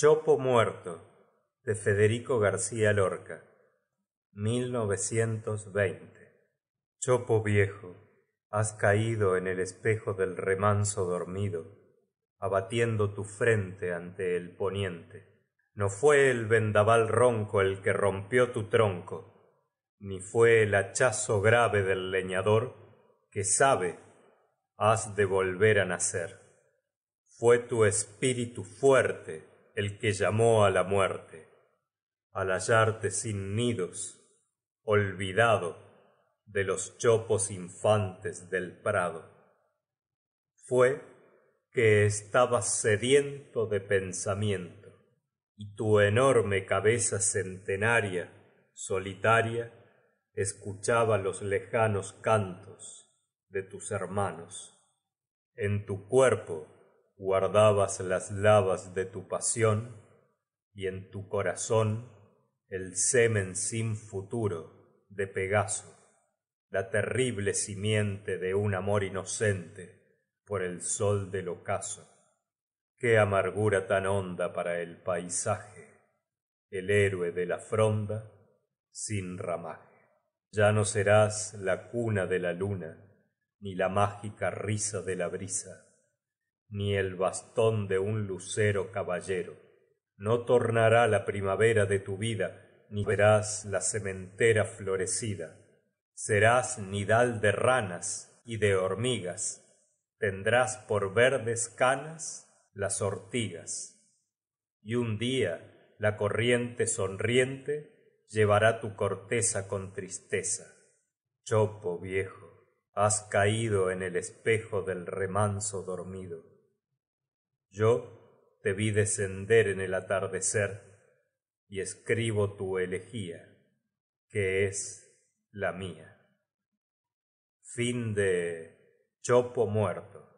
chopo muerto de federico garcía lorca chopo viejo has caído en el espejo del remanso dormido abatiendo tu frente ante el poniente no fue el vendaval ronco el que rompió tu tronco ni fue el hachazo grave del leñador que sabe has de volver a nacer Fue tu espíritu fuerte el que llamó á la muerte al hallarte sin nidos olvidado de los chopos infantes del prado fue que estabas sediento de pensamiento y tu enorme cabeza centenaria solitaria escuchaba los lejanos cantos de tus hermanos en tu cuerpo guardabas las lavas de tu pasión y en tu corazón el semen sin futuro de pegaso la terrible simiente de un amor inocente por el sol del ocaso qué amargura tan honda para el paisaje el héroe de la fronda sin ramaje ya no serás la cuna de la luna ni la mágica risa de la brisa ni el bastón de un lucero caballero no tornará la primavera de tu vida ni verás la cementera florecida serás nidal de ranas y de hormigas tendrás por verdes canas las ortigas y un día la corriente sonriente llevará tu corteza con tristeza chopo viejo has caído en el espejo del remanso dormido yo te vi descender en el atardecer y escribo tu elegía que es la mía chopo muerto